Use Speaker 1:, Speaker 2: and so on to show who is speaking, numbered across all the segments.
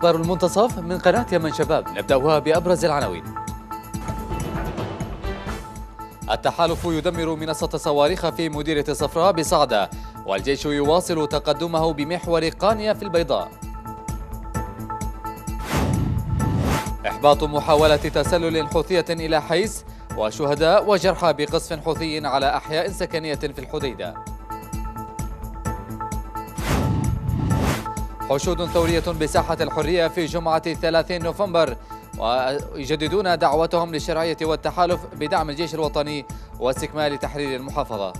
Speaker 1: أخبار المنتصف من قناة يمن شباب نبدأها بأبرز العناوين التحالف يدمر منصة صواريخ في مديرية الصفراء بصعدة والجيش يواصل تقدمه بمحور قانيا في البيضاء إحباط محاولة تسلل حوثية إلى حيس وشهداء وجرحى بقصف حوثي على أحياء سكنية في الحديدة حشود ثورية بساحة الحرية في جمعة 30 نوفمبر ويجددون دعوتهم للشرعية والتحالف بدعم الجيش الوطني واستكمال تحرير المحافظة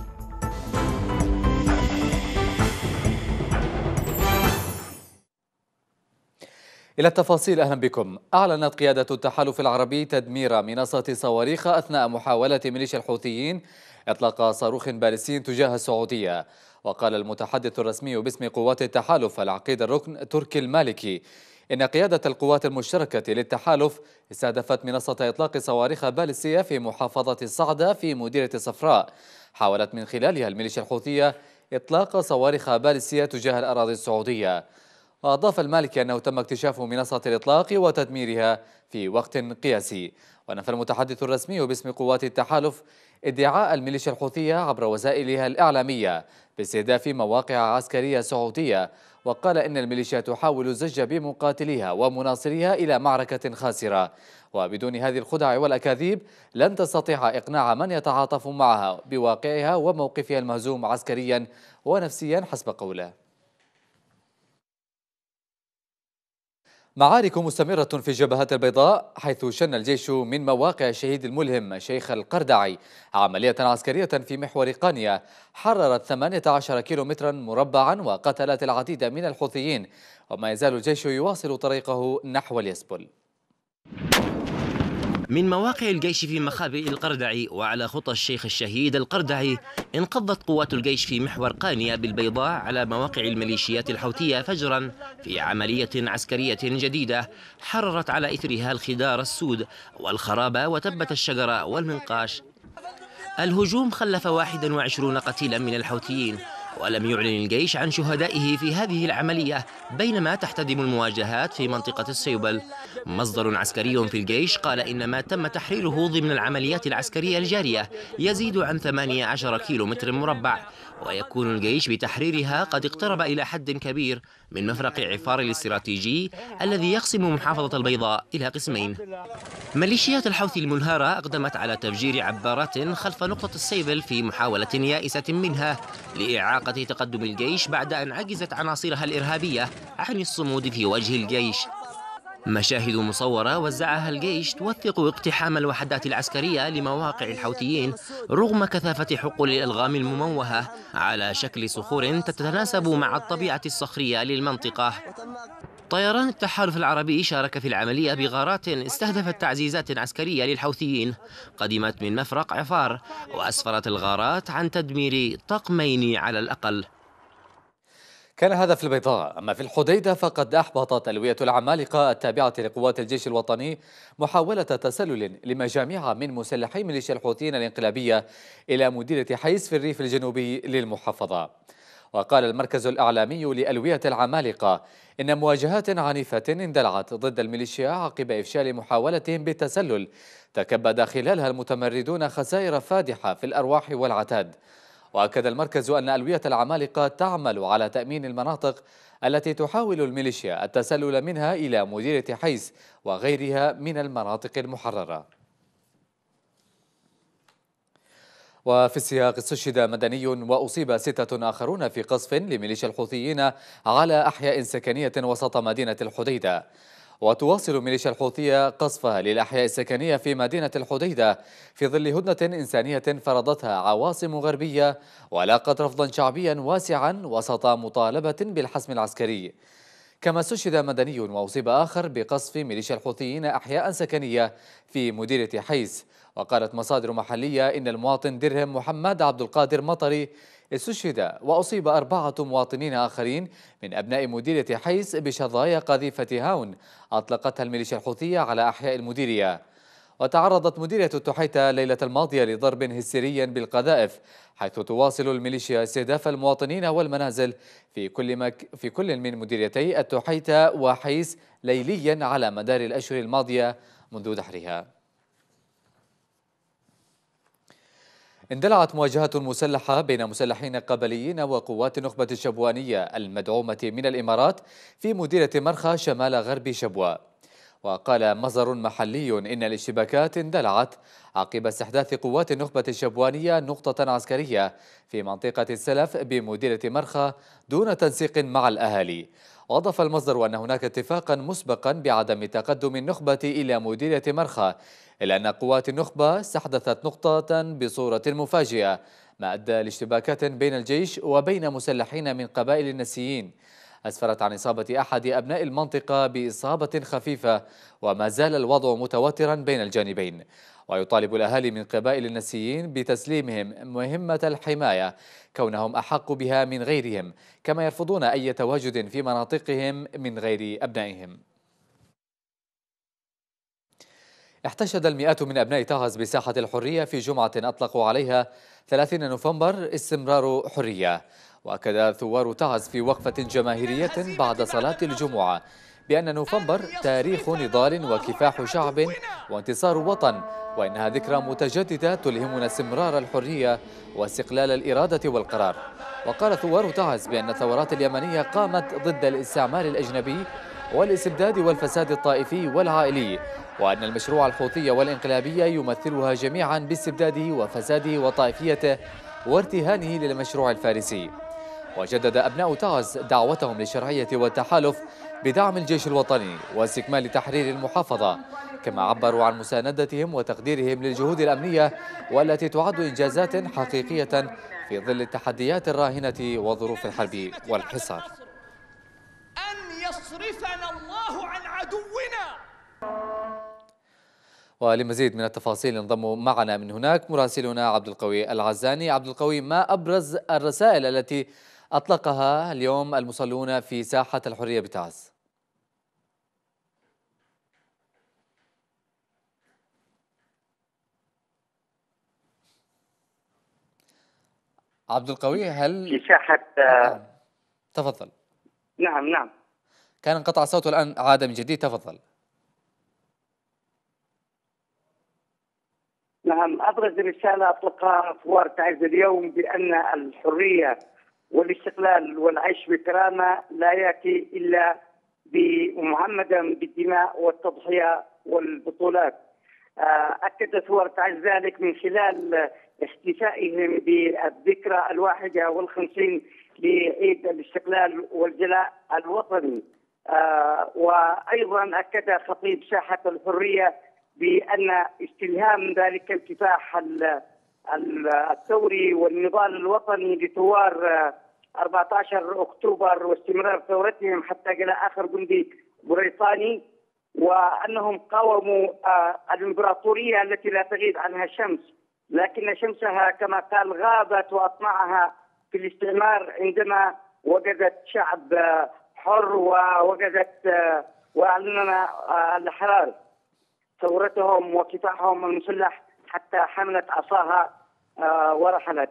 Speaker 1: إلى التفاصيل أهلا بكم أعلنت قيادة التحالف العربي تدمير منصة صواريخ أثناء محاولة ميليشيا الحوثيين إطلاق صاروخ باليستي تجاه السعودية وقال المتحدث الرسمي باسم قوات التحالف العقيد الركن تركي المالكي إن قيادة القوات المشتركة للتحالف استهدفت منصة إطلاق صواريخ بالسية في محافظة الصعدة في مديرة الصفراء حاولت من خلالها الميليشيا الحوثية إطلاق صواريخ بالسية تجاه الأراضي السعودية وأضاف المالكي أنه تم اكتشاف منصة الإطلاق وتدميرها في وقت قياسي ونفى المتحدث الرسمي باسم قوات التحالف ادعاء الميليشيا الحوثية عبر وسائلها الإعلامية باستهداف مواقع عسكرية سعودية وقال إن الميليشيا تحاول الزج بمقاتليها ومناصريها إلى معركة خاسرة وبدون هذه الخدع والأكاذيب لن تستطيع إقناع من يتعاطف معها بواقعها وموقفها المهزوم عسكريا ونفسيا حسب قوله معارك مستمرة في الجبهات البيضاء حيث شن الجيش من مواقع الشهيد الملهم شيخ القردعي عملية عسكرية في محور قانيا حررت 18 كيلومترا مربعا وقتلت العديد من الحوثيين وما يزال الجيش يواصل طريقه نحو اليسبل من
Speaker 2: مواقع الجيش في مخابئ
Speaker 1: القردعي وعلى
Speaker 2: خطى الشيخ الشهيد القردعي انقضت قوات الجيش في محور قانية بالبيضاء على مواقع الميليشيات الحوثية فجرا في عملية عسكرية جديدة حررت على إثرها الخدار السود والخرابة وتبت الشجرة والمنقاش الهجوم خلف 21 قتيلا من الحوثيين ولم يعلن الجيش عن شهدائه في هذه العملية بينما تحتدم المواجهات في منطقة السيبل مصدر عسكري في الجيش قال إن ما تم تحريره ضمن العمليات العسكرية الجارية يزيد عن 18 كيلو متر مربع ويكون الجيش بتحريرها قد اقترب إلى حد كبير من مفرق عفار الاستراتيجي الذي يقسم محافظة البيضاء إلى قسمين ميليشيات الحوثي المنهارة أقدمت على تفجير عبارات خلف نقطة السيبل في محاولة يائسة منها لإعاقة تقدم الجيش بعد أن عجزت عناصرها الإرهابية عن الصمود في وجه الجيش مشاهد مصورة وزعها الجيش توثق اقتحام الوحدات العسكرية لمواقع الحوثيين رغم كثافة حقول الألغام المموهة على شكل صخور تتناسب مع الطبيعة الصخرية للمنطقة طيران التحالف العربي شارك في العملية بغارات استهدفت تعزيزات عسكرية للحوثيين قدمت من مفرق عفار وأسفرت الغارات عن تدمير طقمين على الأقل
Speaker 1: كان هذا في البيضاء أما في الحديدة فقد أحبطت ألوية العمالقة التابعة لقوات الجيش الوطني محاولة تسلل لمجاميع من مسلحي ميليشيا الحوثيين الانقلابية إلى مديرة حيز في الريف الجنوبي للمحافظة وقال المركز الإعلامي لألوية العمالقة إن مواجهات عنيفة اندلعت ضد الميليشيا عقب إفشال محاولتهم بالتسلل تكبد خلالها المتمردون خسائر فادحة في الأرواح والعتاد وأكد المركز أن ألوية العمالقة تعمل على تأمين المناطق التي تحاول الميليشيا التسلل منها إلى مديرة حيس وغيرها من المناطق المحررة وفي السياق استشهد مدني وأصيب ستة آخرون في قصف لميليشيا الحوثيين على أحياء سكنية وسط مدينة الحديدة وتواصل ميليشيا الحوثية قصفها للأحياء السكنية في مدينة الحديدة في ظل هدنة إنسانية فرضتها عواصم غربية ولاقت رفضا شعبيا واسعا وسط مطالبة بالحسم العسكري كما استشهد مدني وأصيب آخر بقصف ميليشيا الحوثيين أحياء سكنية في مديرة حيس وقالت مصادر محلية إن المواطن درهم محمد عبد القادر مطري استشهد وأصيب أربعة مواطنين آخرين من أبناء مديرية حيس بشظايا قذيفة هاون أطلقتها الميليشيا الحوثية على أحياء المديرية وتعرضت مديرية التحيتة ليلة الماضية لضرب هستيري بالقذائف حيث تواصل الميليشيا استهداف المواطنين والمنازل في كل, مك في كل من مديريتي التحيتة وحيس ليليا على مدار الأشهر الماضية منذ دحرها اندلعت مواجهة مسلحة بين مسلحين قبليين وقوات النخبة الشبوانية المدعومة من الإمارات في مديرة مرخى شمال غرب شبوة وقال مصدر محلي إن الاشتباكات اندلعت عقب استحداث قوات النخبة الشبوانية نقطة عسكرية في منطقة السلف بمديرة مرخى دون تنسيق مع الأهالي وأضاف المصدر أن هناك اتفاقا مسبقا بعدم تقدم النخبة إلى مديرة مرخى إلا أن قوات النخبة استحدثت نقطة بصورة مفاجئة ما أدى لاشتباكات بين الجيش وبين مسلحين من قبائل النسيين أسفرت عن إصابة أحد أبناء المنطقة بإصابة خفيفة وما زال الوضع متوترا بين الجانبين ويطالب الأهالي من قبائل النسيين بتسليمهم مهمة الحماية كونهم أحق بها من غيرهم كما يرفضون أي تواجد في مناطقهم من غير أبنائهم احتشد المئات من أبناء تعز بساحة الحرية في جمعة أطلقوا عليها 30 نوفمبر استمرار حرية وأكد ثوار تعز في وقفة جماهيرية بعد صلاة الجمعة بأن نوفمبر تاريخ نضال وكفاح شعب وانتصار وطن وإنها ذكرى متجددة تلهمنا استمرار الحرية واستقلال الإرادة والقرار وقال ثوار تعز بأن الثورات اليمنية قامت ضد الاستعمار الأجنبي والاستبداد والفساد الطائفي والعائلي وأن المشروع الحوثي والإنقلابي يمثلها جميعا باستبداده وفساده وطائفيته وارتهانه للمشروع الفارسي وجدد أبناء تعز دعوتهم للشرعية والتحالف بدعم الجيش الوطني واستكمال تحرير المحافظة كما عبروا عن مساندتهم وتقديرهم للجهود الأمنية والتي تعد إنجازات حقيقية في ظل التحديات الراهنة وظروف الحرب والحصار
Speaker 2: أن يصرف
Speaker 1: ولمزيد من التفاصيل انضموا معنا من هناك مراسلنا عبد القوي العزاني عبد القوي ما أبرز الرسائل التي أطلقها اليوم المصلون في ساحة الحرية بتعز عبد القوي هل في ساحة نعم. تفضل نعم نعم كان انقطع صوته الآن عاد من جديد تفضل
Speaker 3: نعم أبرز رسالة أطلقها فوار تعز اليوم بأن الحرية والاستقلال والعيش بكرامة لا يأتي إلا بمحمدا بالدماء والتضحية والبطولات آه، أكد فوار تعز ذلك من خلال احتفائهم بالذكرى الواحدة والخمسين لعيد الاستقلال والجلاء الوطني آه، وأيضا أكد خطيب ساحة الحرية بان استلهام ذلك الكفاح الثوري والنضال الوطني لثوار 14 آه، اكتوبر واستمرار ثورتهم حتى الى اخر جندي بريطاني وانهم قاوموا آه، الامبراطوريه التي لا تغيب عنها الشمس لكن شمسها كما قال غابت واطمعها في الاستعمار عندما وجدت شعب آه، حر ووجدت واعلننا الحرار ثورتهم وكفاحهم المسلح حتى حملت عصاها آه، ورحلت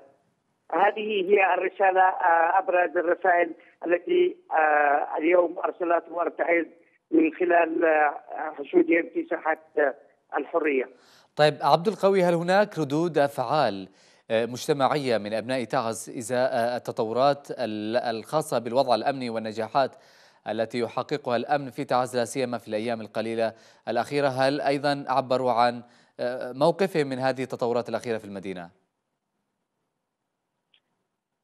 Speaker 3: هذه هي الرسالة آه، أبرز الرسائل التي آه، اليوم أرسلت وارتعز من خلال حشودهم في ساحة الحرية
Speaker 1: طيب عبد القوي هل هناك ردود أفعال مجتمعية من أبناء تعز إزاء التطورات الخاصة بالوضع الأمني والنجاحات التي يحققها الأمن في تعز لا سيما في الأيام القليلة الأخيرة هل أيضا عبروا عن آه، موقفهم من هذه التطورات الأخيرة في المدينة؟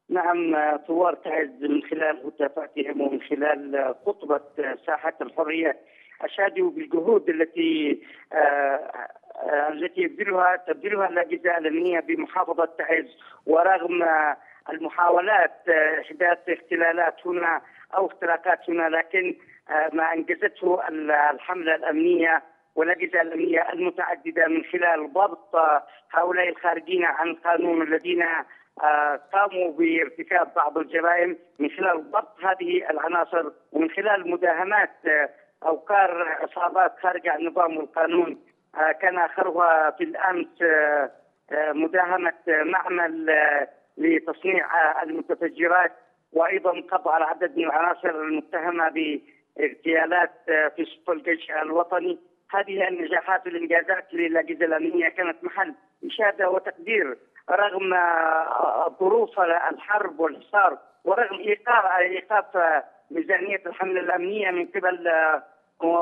Speaker 3: نعم ثوار آه، تعز من خلال هتافاتهم ومن خلال آه، خطبة ساحة الحرية أشادوا بالجهود التي التي يبذلها تبذلها الأجهزة الأمنية بمحافظة تعز ورغم المحاولات احداث اختلالات هنا او اختراقات هنا لكن آه، ما انجزته الحمله الامنيه والاجهزه الامنيه المتعدده من خلال ضبط آه، هؤلاء الخارجين عن القانون الذين آه، قاموا بارتكاب بعض الجرائم من خلال ضبط هذه العناصر ومن خلال مداهمات اوقار عصابات خارجه عن النظام والقانون كان اخرها في الامس مداهمه معمل لتصنيع المتفجرات وايضا قضى على عدد من العناصر المتهمه باغتيالات آه، في سطح الجيش الوطني هذه النجاحات والانجازات للاجهزه الامنيه كانت محل اشاده وتقدير رغم آه، ظروف الحرب والحصار ورغم ايقاف ايقاف آه، ميزانيه الحمله الامنيه من قبل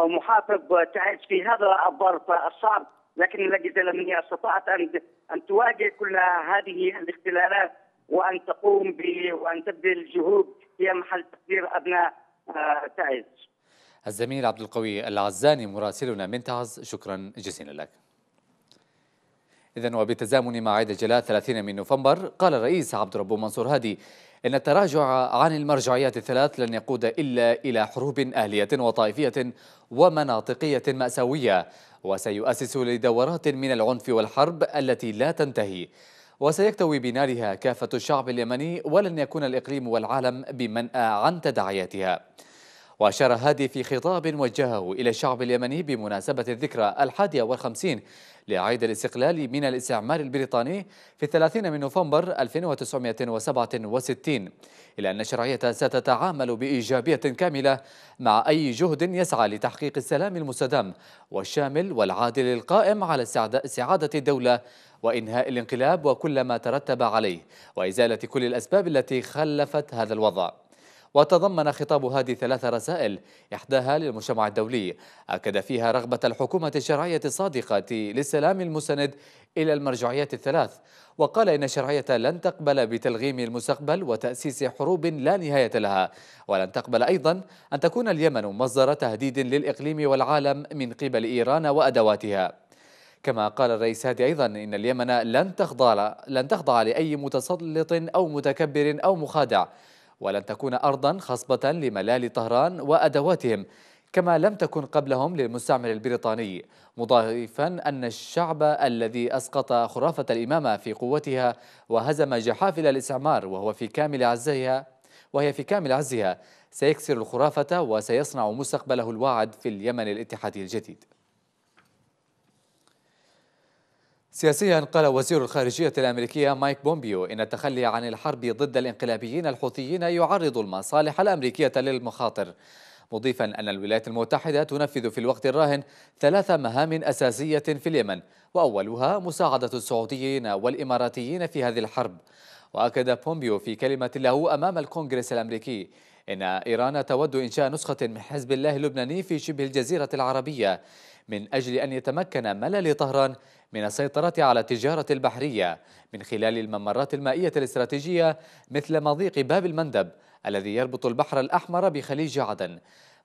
Speaker 3: محافظ تعيش في هذا الظرف الصعب لكن الاجهزه الامنيه استطاعت ان ان تواجه كل هذه الاختلالات وان تقوم ب وان تبذل جهود هي محل تقدير ابناء آه، تعز.
Speaker 1: الزميل عبد القوي العزاني مراسلنا من تعز شكرا جزيلا لك. إذا وبالتزامن مع عيد الجلاء 30 من نوفمبر قال الرئيس عبد الرب منصور هادي إن التراجع عن المرجعيات الثلاث لن يقود إلا إلى حروب أهلية وطائفية ومناطقية مأساوية وسيؤسس لدورات من العنف والحرب التي لا تنتهي وسيكتوي بنارها كافة الشعب اليمني ولن يكون الإقليم والعالم بمنأى عن تداعياتها وأشار هادي في خطاب وجهه إلى الشعب اليمني بمناسبة الذكرى الحادية والخمسين لعيد الاستقلال من الاستعمار البريطاني في الثلاثين من نوفمبر 1967 إلى أن الشرعية ستتعامل بإيجابية كاملة مع أي جهد يسعى لتحقيق السلام المستدام والشامل والعادل القائم على سعادة الدولة وإنهاء الانقلاب وكل ما ترتب عليه وإزالة كل الأسباب التي خلفت هذا الوضع وتضمن خطاب هادي ثلاث رسائل إحداها للمجتمع الدولي أكد فيها رغبة الحكومة الشرعية الصادقة للسلام المسند إلى المرجعيات الثلاث وقال إن الشرعية لن تقبل بتلغيم المستقبل وتأسيس حروب لا نهاية لها ولن تقبل أيضا أن تكون اليمن مصدر تهديد للإقليم والعالم من قبل إيران وأدواتها كما قال الرئيس هادي أيضا إن اليمن لن تخضع لن تخضع لأي متسلط أو متكبر أو مخادع ولن تكون أرضا خصبة لملال طهران وأدواتهم كما لم تكن قبلهم للمستعمر البريطاني مضايفا أن الشعب الذي أسقط خرافة الإمامة في قوتها وهزم جحافل الاستعمار وهو في كامل عزها وهي في كامل عزها سيكسر الخرافة وسيصنع مستقبله الواعد في اليمن الاتحادي الجديد سياسيا قال وزير الخارجية الأمريكية مايك بومبيو إن التخلي عن الحرب ضد الانقلابيين الحوثيين يعرض المصالح الأمريكية للمخاطر مضيفا أن الولايات المتحدة تنفذ في الوقت الراهن ثلاث مهام أساسية في اليمن وأولها مساعدة السعوديين والإماراتيين في هذه الحرب وأكد بومبيو في كلمة له أمام الكونغرس الأمريكي إن إيران تود إنشاء نسخة من حزب الله اللبناني في شبه الجزيرة العربية من أجل أن يتمكن ملل طهران من السيطرة على التجارة البحرية من خلال الممرات المائية الاستراتيجية مثل مضيق باب المندب الذي يربط البحر الأحمر بخليج عدن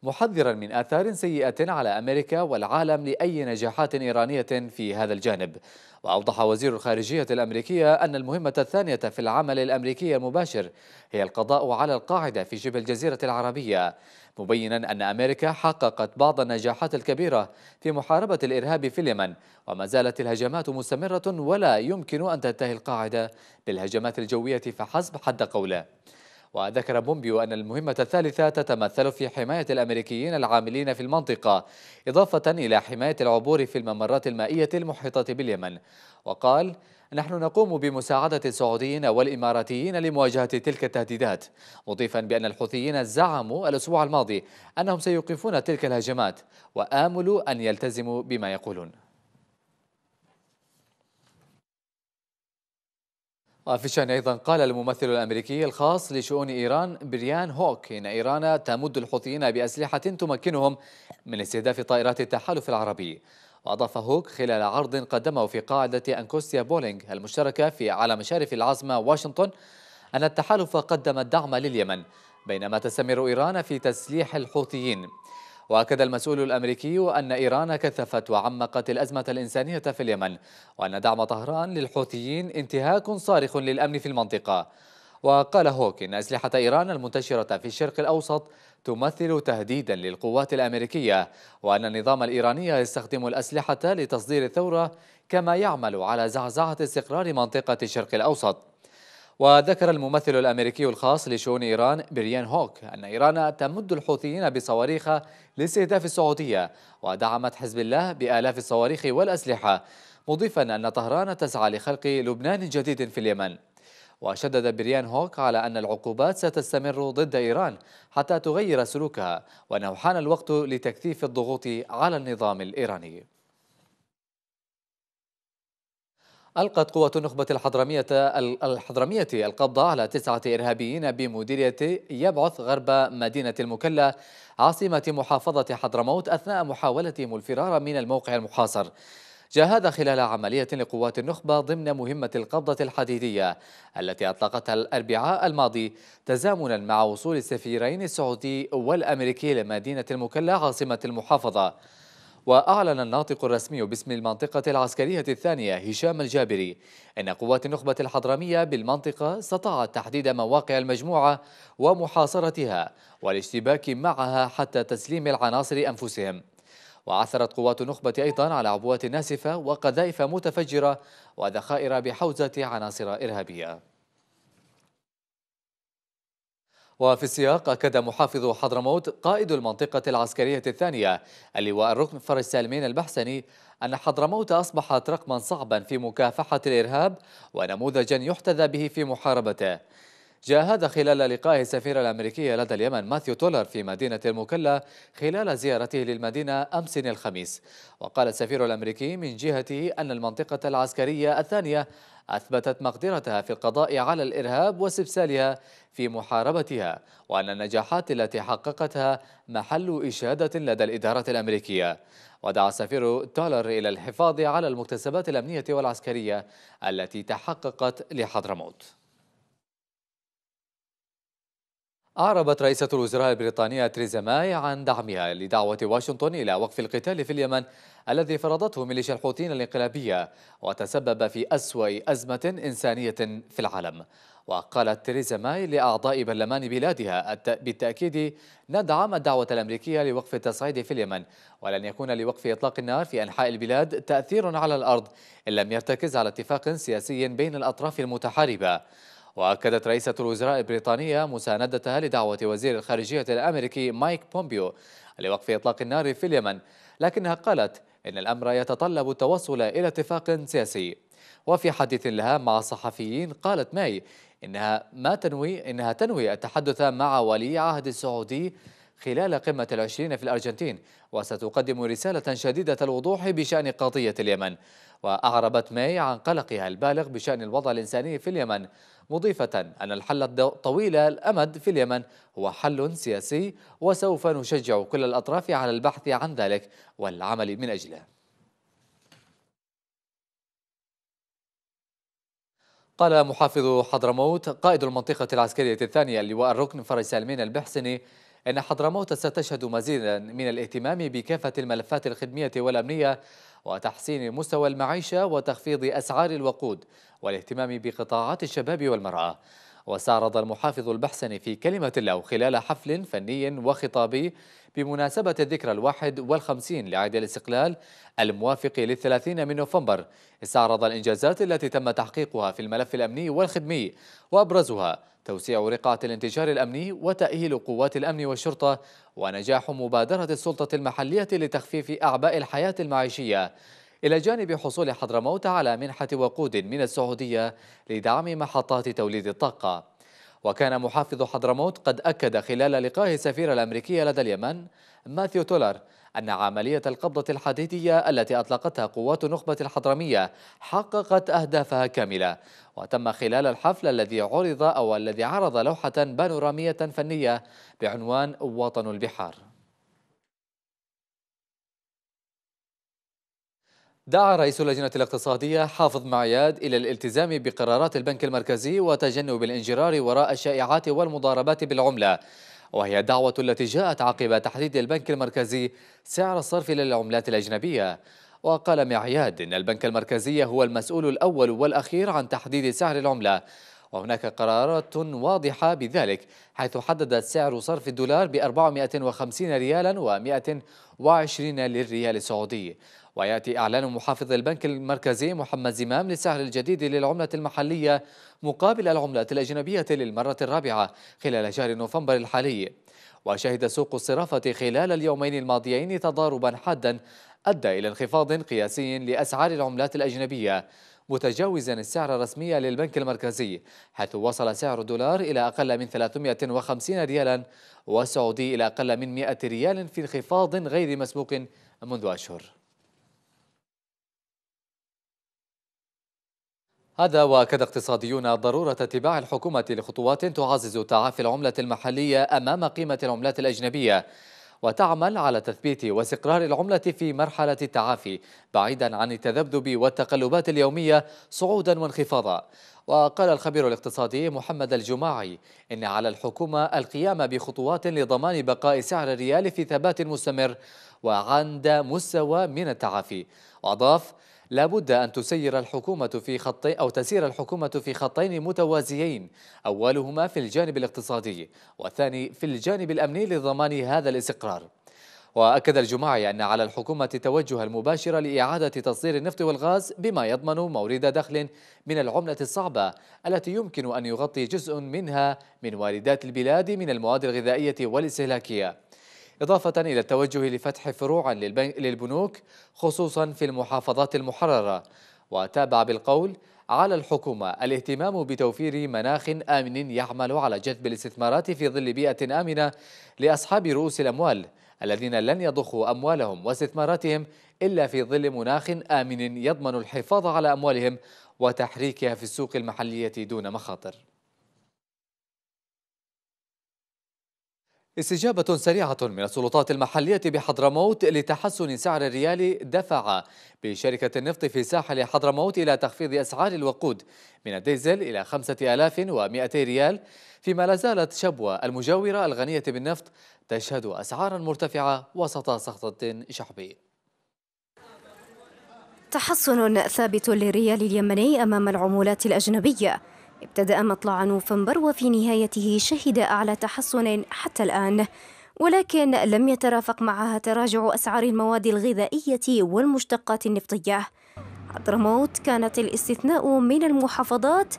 Speaker 1: محذرا من آثار سيئة على أمريكا والعالم لأي نجاحات إيرانية في هذا الجانب وأوضح وزير الخارجية الأمريكية أن المهمة الثانية في العمل الأمريكي المباشر هي القضاء على القاعدة في شبه الجزيرة العربية مبينا أن أمريكا حققت بعض النجاحات الكبيرة في محاربة الإرهاب في اليمن وما زالت الهجمات مستمرة ولا يمكن أن تنتهي القاعدة بالهجمات الجوية فحسب حد قوله وذكر بومبيو أن المهمة الثالثة تتمثل في حماية الأمريكيين العاملين في المنطقة إضافة إلى حماية العبور في الممرات المائية المحيطة باليمن وقال نحن نقوم بمساعدة السعوديين والإماراتيين لمواجهة تلك التهديدات مضيفا بأن الحوثيين زعموا الأسبوع الماضي أنهم سيوقفون تلك الهجمات وآملوا أن يلتزموا بما يقولون وفي آه، الشأن أيضا قال الممثل الأمريكي الخاص لشؤون إيران بريان هوك إن إيران تمد الحوثيين بأسلحة تمكنهم من استهداف طائرات التحالف العربي وأضاف هوك خلال عرض قدمه في قاعدة أنكوستيا بولينغ المشتركة في على مشارف العاصمة واشنطن أن التحالف قدم الدعم لليمن بينما تستمر إيران في تسليح الحوثيين وأكد المسؤول الأمريكي أن إيران كثفت وعمقت الأزمة الإنسانية في اليمن وأن دعم طهران للحوثيين انتهاك صارخ للأمن في المنطقة وقال هوك إن أسلحة إيران المنتشرة في الشرق الأوسط تمثل تهديدا للقوات الأمريكية وأن النظام الإيراني يستخدم الأسلحة لتصدير الثورة كما يعمل على زعزعة استقرار منطقة الشرق الأوسط وذكر الممثل الأمريكي الخاص لشؤون إيران بريان هوك أن إيران تمد الحوثيين بصواريخ لاستهداف السعودية ودعمت حزب الله بآلاف الصواريخ والأسلحة مضيفا أن طهران تسعى لخلق لبنان جديد في اليمن وشدد بريان هوك على أن العقوبات ستستمر ضد إيران حتى تغير سلوكها وأنه حان الوقت لتكثيف الضغوط على النظام الإيراني ألقت قوة النخبة الحضرمية الحضرمية القبض على تسعة إرهابيين بمديرية يبعث غرب مدينة المكلا عاصمة محافظة حضرموت أثناء محاولتهم الفرار من الموقع المحاصر جاء هذا خلال عملية لقوات النخبة ضمن مهمة القبضة الحديدية التي أطلقتها الأربعاء الماضي تزامنا مع وصول السفيرين السعودي والأمريكي لمدينة المكلا عاصمة المحافظة وأعلن الناطق الرسمي باسم المنطقة العسكرية الثانية هشام الجابري أن قوات النخبة الحضرمية بالمنطقة استطاعت تحديد مواقع المجموعة ومحاصرتها والاشتباك معها حتى تسليم العناصر أنفسهم وعثرت قوات النخبة أيضا على عبوات ناسفة وقذائف متفجرة وذخائر بحوزة عناصر إرهابية وفي السياق أكد محافظ حضرموت قائد المنطقة العسكرية الثانية اللواء الركن فرج سالمين البحسني أن حضرموت أصبحت رقما صعبا في مكافحة الإرهاب ونموذجا يحتذى به في محاربته جاء هذا خلال لقاء السفير الأمريكي لدى اليمن ماثيو تولر في مدينة المكلا خلال زيارته للمدينة أمس الخميس وقال السفير الأمريكي من جهته أن المنطقة العسكرية الثانية أثبتت مقدرتها في القضاء على الإرهاب واستبسالها في محاربتها وأن النجاحات التي حققتها محل إشادة لدى الإدارة الأمريكية ودعا سفير تولر إلى الحفاظ على المكتسبات الأمنية والعسكرية التي تحققت لحضرموت أعربت رئيسة الوزراء البريطانية تريزا ماي عن دعمها لدعوة واشنطن إلى وقف القتال في اليمن الذي فرضته ميليشيا الحوثيين الانقلابية وتسبب في أسوأ أزمة إنسانية في العالم وقالت تريزا ماي لأعضاء برلمان بلادها بالتأكيد ندعم الدعوة الأمريكية لوقف التصعيد في اليمن ولن يكون لوقف إطلاق النار في أنحاء البلاد تأثير على الأرض إن لم يرتكز على اتفاق سياسي بين الأطراف المتحاربة وأكدت رئيسة الوزراء البريطانية مساندتها لدعوة وزير الخارجية الأمريكي مايك بومبيو لوقف إطلاق النار في اليمن لكنها قالت إن الأمر يتطلب التوصل إلى اتفاق سياسي وفي حديث لها مع صحفيين قالت ماي إنها ما تنوي إنها تنوي التحدث مع ولي عهد السعودي خلال قمة العشرين في الأرجنتين وستقدم رسالة شديدة الوضوح بشأن قضية اليمن وأعربت ماي عن قلقها البالغ بشأن الوضع الإنساني في اليمن مضيفة أن الحل الطويل الأمد في اليمن هو حل سياسي وسوف نشجع كل الأطراف على البحث عن ذلك والعمل من أجله قال محافظ حضرموت قائد المنطقة العسكرية الثانية اللواء الركن فرج سالمين البحسني أن حضرموت ستشهد مزيدا من الاهتمام بكافة الملفات الخدمية والأمنية وتحسين مستوى المعيشة وتخفيض أسعار الوقود والاهتمام بقطاعات الشباب والمرأة واستعرض المحافظ البحسني في كلمة له خلال حفل فني وخطابي بمناسبة الذكرى الواحد والخمسين لعيد الاستقلال الموافق للثلاثين من نوفمبر استعرض الإنجازات التي تم تحقيقها في الملف الأمني والخدمي وأبرزها توسيع رقعة الانتشار الأمني وتأهيل قوات الأمن والشرطة ونجاح مبادرة السلطة المحلية لتخفيف أعباء الحياة المعيشية إلى جانب حصول حضرموت على منحة وقود من السعودية لدعم محطات توليد الطاقة وكان محافظ حضرموت قد أكد خلال لقاء السفير الأمريكي لدى اليمن ماثيو تولر أن عملية القبضة الحديدية التي أطلقتها قوات النخبة الحضرمية حققت أهدافها كاملة وتم خلال الحفل الذي عرض أو الذي عرض لوحة بانورامية فنية بعنوان وطن البحار دعا رئيس اللجنة الاقتصادية حافظ معياد إلى الالتزام بقرارات البنك المركزي وتجنب الانجرار وراء الشائعات والمضاربات بالعملة وهي الدعوة التي جاءت عقب تحديد البنك المركزي سعر الصرف للعملات الأجنبية وقال معياد إن البنك المركزي هو المسؤول الأول والأخير عن تحديد سعر العملة وهناك قرارات واضحة بذلك حيث حدد سعر صرف الدولار ب 450 ريالا و 120 للريال السعودي ويأتي إعلان محافظ البنك المركزي محمد زمام للسعر الجديد للعملة المحلية مقابل العملات الأجنبية للمرة الرابعة خلال شهر نوفمبر الحالي وشهد سوق الصرافة خلال اليومين الماضيين تضاربا حادا أدى إلى انخفاض قياسي لأسعار العملات الأجنبية متجاوزا السعر الرسمي للبنك المركزي حيث وصل سعر الدولار إلى أقل من 350 ريالا والسعودي إلى أقل من 100 ريال في انخفاض غير مسبوق منذ أشهر هذا وكذا اقتصاديون ضرورة اتباع الحكومة لخطوات تعزز تعافي العملة المحلية أمام قيمة العملات الأجنبية وتعمل على تثبيت واستقرار العملة في مرحلة التعافي بعيدا عن التذبذب والتقلبات اليومية صعودا وانخفاضا وقال الخبير الاقتصادي محمد الجماعي إن على الحكومة القيام بخطوات لضمان بقاء سعر الريال في ثبات مستمر وعند مستوى من التعافي وأضاف لا بد أن تسير الحكومة في خط أو تسير الحكومة في خطين متوازيين أولهما في الجانب الاقتصادي والثاني في الجانب الأمني لضمان هذا الاستقرار وأكد الجماعي أن على الحكومة توجه المباشر لإعادة تصدير النفط والغاز بما يضمن مورد دخل من العملة الصعبة التي يمكن أن يغطي جزء منها من واردات البلاد من المواد الغذائية والاستهلاكية إضافة إلى التوجه لفتح فروعا للبنوك خصوصا في المحافظات المحررة وتابع بالقول على الحكومة الاهتمام بتوفير مناخ آمن يعمل على جذب الاستثمارات في ظل بيئة آمنة لأصحاب رؤوس الأموال الذين لن يضخوا أموالهم واستثماراتهم إلا في ظل مناخ آمن يضمن الحفاظ على أموالهم وتحريكها في السوق المحلية دون مخاطر استجابة سريعة من السلطات المحلية بحضرموت لتحسن سعر الريال دفع بشركة النفط في ساحل حضرموت إلى تخفيض أسعار الوقود من الديزل إلى 5200 ريال فيما لا زالت شبوة المجاورة الغنية بالنفط تشهد أسعارا مرتفعة وسط سخطة شعبي
Speaker 4: تحسن ثابت للريال اليمني أمام العمولات الأجنبية ابتدأ مطلع نوفمبر وفي نهايته شهد أعلى تحسن حتى الآن ولكن لم يترافق معها تراجع أسعار المواد الغذائية والمشتقات النفطية حضرموت كانت الاستثناء من المحافظات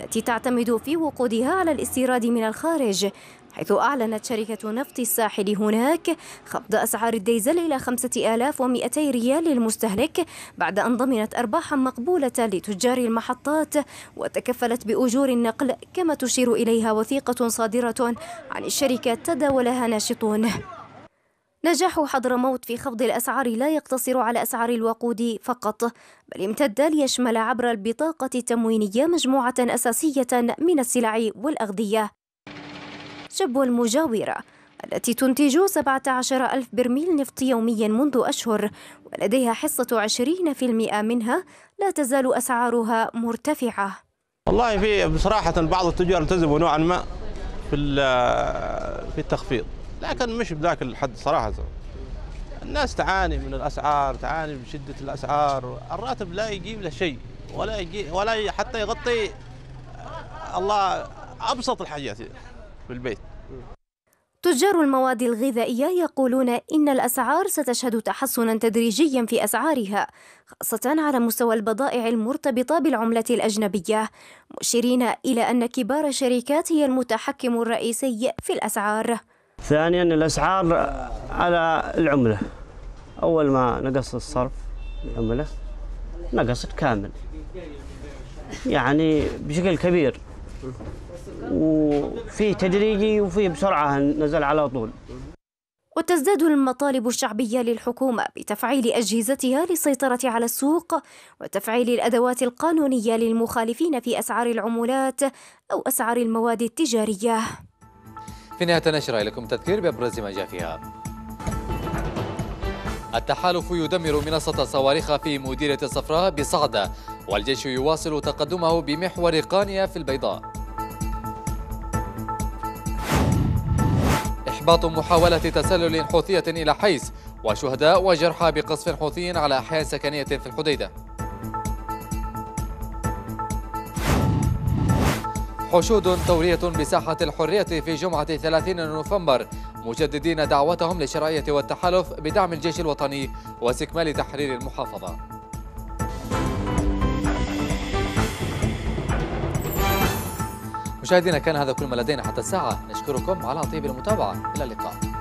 Speaker 4: التي تعتمد في وقودها على الاستيراد من الخارج حيث أعلنت شركة نفط الساحل هناك خفض أسعار الديزل إلى 5200 ريال للمستهلك بعد أن ضمنت أرباحا مقبولة لتجار المحطات وتكفلت بأجور النقل كما تشير إليها وثيقة صادرة عن الشركة تداولها ناشطون نجاح حضرموت في خفض الأسعار لا يقتصر على أسعار الوقود فقط بل امتد ليشمل عبر البطاقة التموينية مجموعة أساسية من السلع والأغذية جبوة المجاورة التي تنتج 17 ألف برميل نفط يوميا منذ أشهر ولديها حصة 20% منها لا تزال أسعارها مرتفعة
Speaker 3: والله
Speaker 2: في بصراحة بعض التجار التزموا نوعا ما في في التخفيض لكن مش بذاك الحد صراحة الناس تعاني من الأسعار تعاني من شدة الأسعار الراتب لا يجيب له شيء ولا يجي ولا حتى يغطي الله أبسط الحاجات في البيت
Speaker 4: تجار المواد الغذائية يقولون إن الأسعار ستشهد تحسنا تدريجيا في أسعارها خاصة على مستوى البضائع المرتبطة بالعملة الأجنبية مشيرين إلى أن كبار الشركات هي المتحكم الرئيسي في الأسعار
Speaker 2: ثانيا الأسعار على العملة أول ما نقص الصرف العملة نقصت كامل يعني بشكل كبير وفي تدريجي وفي بسرعة نزل على طول
Speaker 4: وتزداد المطالب الشعبية للحكومة بتفعيل أجهزتها للسيطرة على السوق وتفعيل الأدوات القانونية للمخالفين في أسعار العمولات أو أسعار المواد التجارية
Speaker 1: في نهاية النشرة لكم تذكير بأبرز ما جاء فيها التحالف يدمر منصة صواريخ في مديرية الصفراء بصعدة والجيش يواصل تقدمه بمحور قانيا في البيضاء إحباط محاولة تسلل حوثية إلى حيس وشهداء وجرحى بقصف حوثي على أحياء سكنية في الحديدة حشود ثورية بساحة الحرية في جمعة 30 نوفمبر مجددين دعوتهم للشرعية والتحالف بدعم الجيش الوطني واستكمال تحرير المحافظة مشاهدينا كان هذا كل ما لدينا حتى الساعة نشكركم على طيب المتابعة إلى اللقاء